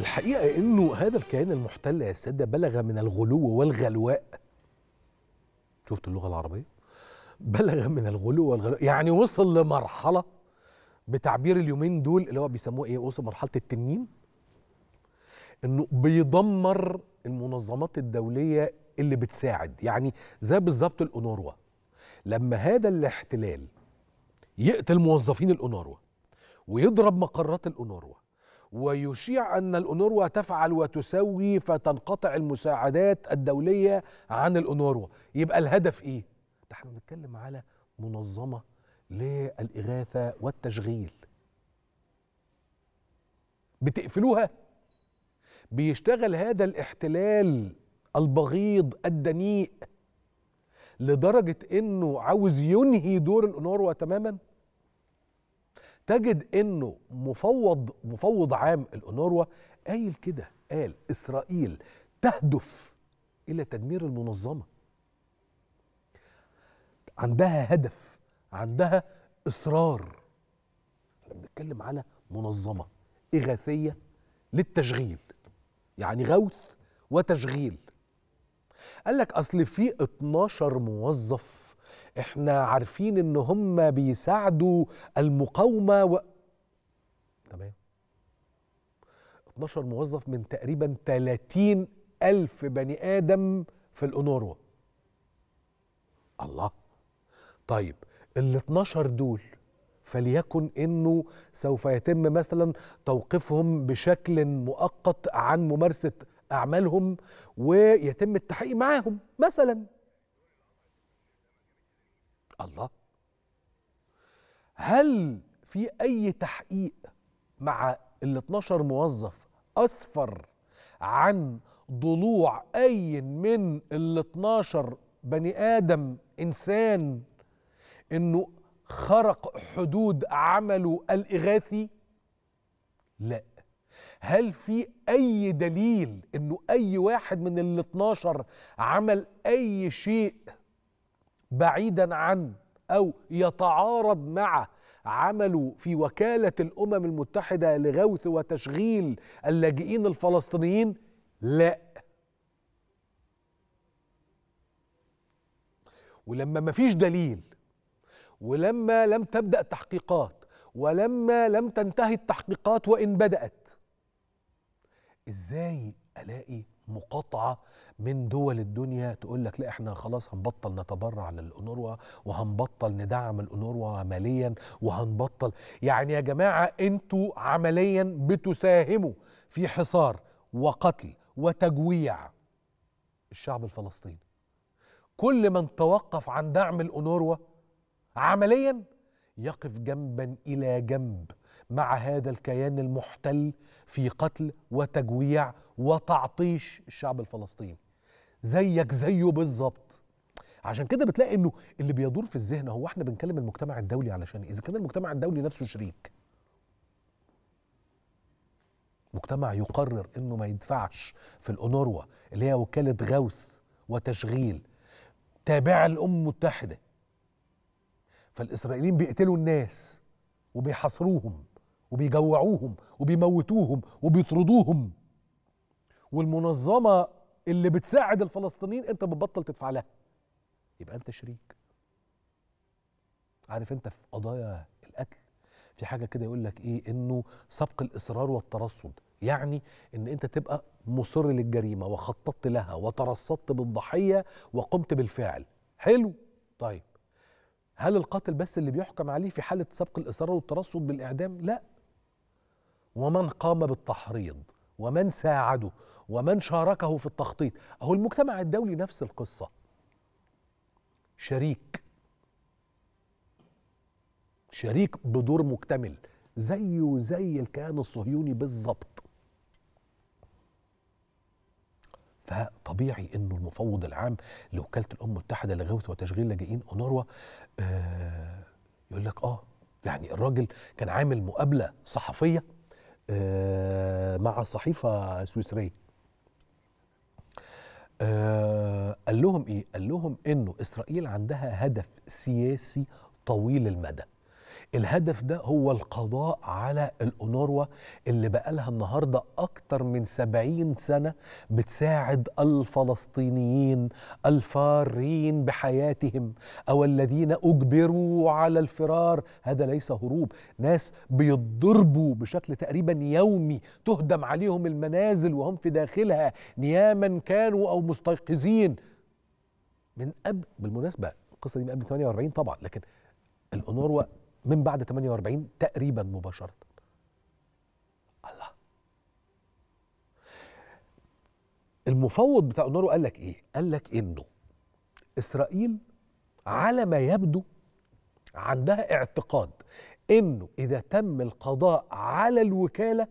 الحقيقه انه هذا الكيان المحتل يا ساده بلغ من الغلو والغلواء شفت اللغه العربيه بلغ من الغلو والغلواء يعني وصل لمرحله بتعبير اليومين دول اللي هو بيسموه ايه وصل مرحله التنين انه بيدمر المنظمات الدوليه اللي بتساعد يعني زي بالظبط الأونروا لما هذا الاحتلال يقتل موظفين الأونروا ويضرب مقرات الأونروا ويشيع أن الأونروا تفعل وتسوي فتنقطع المساعدات الدولية عن الأونروا يبقى الهدف إيه؟ ده احنا بنتكلم على منظمة للإغاثة والتشغيل بتقفلوها بيشتغل هذا الاحتلال البغيض الدنيء لدرجة انه عاوز ينهي دور الأونروا تماما تجد انه مفوض مفوض عام الاونروا قايل كده قال اسرائيل تهدف الى تدمير المنظمه عندها هدف عندها اصرار بنتكلم على منظمه اغاثيه للتشغيل يعني غوث وتشغيل قال لك اصل في 12 موظف احنا عارفين ان هم بيساعدوا المقاومه و... تمام 12 موظف من تقريبا 30 ألف بني آدم في الأونروا الله طيب ال 12 دول فليكن انه سوف يتم مثلا توقيفهم بشكل مؤقت عن ممارسه اعمالهم ويتم التحقيق معاهم مثلا الله هل في اي تحقيق مع ال 12 موظف اسفر عن ضلوع اي من ال 12 بني ادم انسان انه خرق حدود عمله الاغاثي لا هل في اي دليل انه اي واحد من ال 12 عمل اي شيء بعيدا عن أو يتعارض مع عمله في وكالة الأمم المتحدة لغوث وتشغيل اللاجئين الفلسطينيين لا ولما مفيش دليل ولما لم تبدأ تحقيقات ولما لم تنتهي التحقيقات وإن بدأت إزاي ألاقي مقاطعه من دول الدنيا تقول لك لا احنا خلاص هنبطل نتبرع للأونروا وهنبطل ندعم الأونروا ماليا وهنبطل يعني يا جماعه انتوا عمليا بتساهموا في حصار وقتل وتجويع الشعب الفلسطيني كل من توقف عن دعم الأونروا عمليا يقف جنبا إلى جنب مع هذا الكيان المحتل في قتل وتجويع وتعطيش الشعب الفلسطيني زيك زيه بالظبط عشان كده بتلاقي انه اللي بيدور في الذهن هو احنا بنكلم المجتمع الدولي علشان إيه؟ اذا كان المجتمع الدولي نفسه شريك مجتمع يقرر انه ما يدفعش في الاونروا اللي هي وكاله غوث وتشغيل تابعه للامم المتحده فالاسرائيليين بيقتلوا الناس وبيحاصروهم وبيجوعوهم وبيموتوهم وبيطردوهم والمنظمه اللي بتساعد الفلسطينيين انت بتبطل تدفع لها يبقى انت شريك عارف انت في قضايا القتل في حاجه كده يقول لك ايه انه سبق الاصرار والترصد يعني ان انت تبقى مصر للجريمه وخططت لها وترصدت بالضحيه وقمت بالفعل حلو طيب هل القاتل بس اللي بيحكم عليه في حاله سبق الاصرار والترصد بالاعدام لا ومن قام بالتحريض ومن ساعده ومن شاركه في التخطيط اهو المجتمع الدولي نفس القصه شريك شريك بدور مكتمل زيه زي الكيان الصهيوني بالظبط فطبيعي انه المفوض العام لوكاله الامم المتحده لغوث وتشغيل لاجئين اونروا آه يقول لك اه يعني الراجل كان عامل مقابله صحفيه آه، مع صحيفه سويسريه آه، قال لهم ايه قال لهم انه اسرائيل عندها هدف سياسي طويل المدى الهدف ده هو القضاء على الأونروا اللي بقالها النهاردة أكتر من سبعين سنة بتساعد الفلسطينيين الفارين بحياتهم أو الذين أجبروا على الفرار هذا ليس هروب ناس بيتضربوا بشكل تقريبا يومي تهدم عليهم المنازل وهم في داخلها نياما كانوا أو مستيقظين من قبل بالمناسبة القصة دي من قبل 48 طبعا لكن الأونروا من بعد 48 تقريبا مباشرة الله المفوض بتاع اونارو قال لك ايه قال لك انه اسرائيل على ما يبدو عندها اعتقاد انه اذا تم القضاء على الوكاله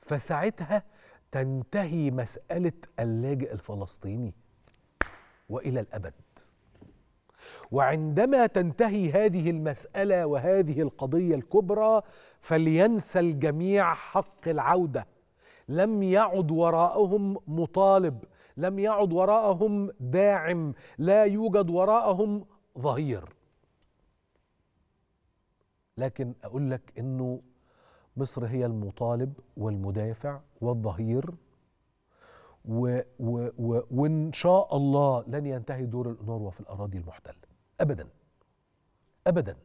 فساعتها تنتهي مساله اللاجئ الفلسطيني والى الابد وعندما تنتهي هذه المساله وهذه القضيه الكبرى فلينسى الجميع حق العوده لم يعد وراءهم مطالب لم يعد وراءهم داعم لا يوجد وراءهم ظهير لكن اقول لك انه مصر هي المطالب والمدافع والظهير و و و وان شاء الله لن ينتهي دور الانوروا في الاراضي المحتله ابدا ابدا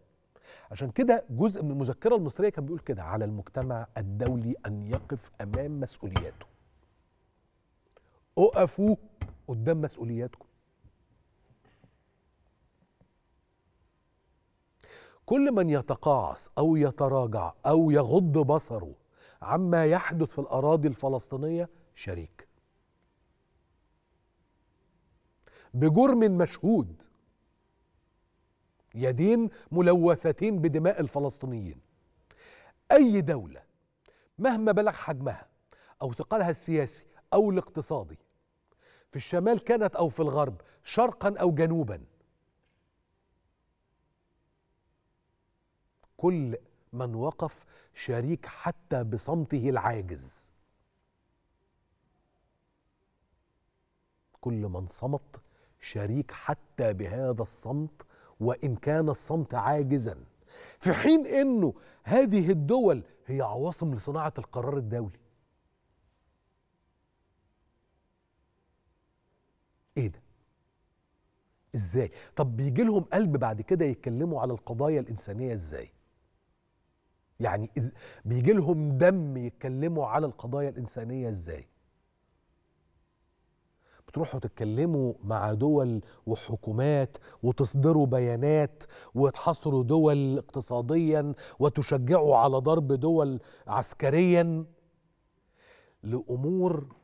عشان كده جزء من المذكره المصريه كان بيقول كده على المجتمع الدولي ان يقف امام مسؤولياته اقفوا قدام مسؤولياتكم كل من يتقاعس او يتراجع او يغض بصره عما يحدث في الاراضي الفلسطينيه شريك بجرم مشهود يدين ملوثتين بدماء الفلسطينيين أي دولة مهما بلغ حجمها أو ثقلها السياسي أو الاقتصادي في الشمال كانت أو في الغرب شرقا أو جنوبا كل من وقف شريك حتى بصمته العاجز كل من صمت شريك حتى بهذا الصمت وإن كان الصمت عاجزا في حين أنه هذه الدول هي عواصم لصناعة القرار الدولي إيه ده؟ إزاي؟ طب بيجي لهم قلب بعد كده يتكلموا على القضايا الإنسانية إزاي؟ يعني بيجي لهم دم يتكلموا على القضايا الإنسانية إزاي؟ تروحوا تتكلموا مع دول وحكومات وتصدروا بيانات وتحاصروا دول اقتصاديا وتشجعوا على ضرب دول عسكريا لامور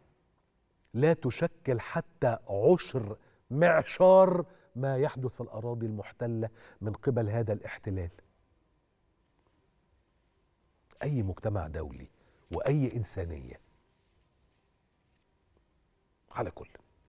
لا تشكل حتى عشر معشار ما يحدث في الاراضي المحتله من قبل هذا الاحتلال اي مجتمع دولي واي انسانيه على كل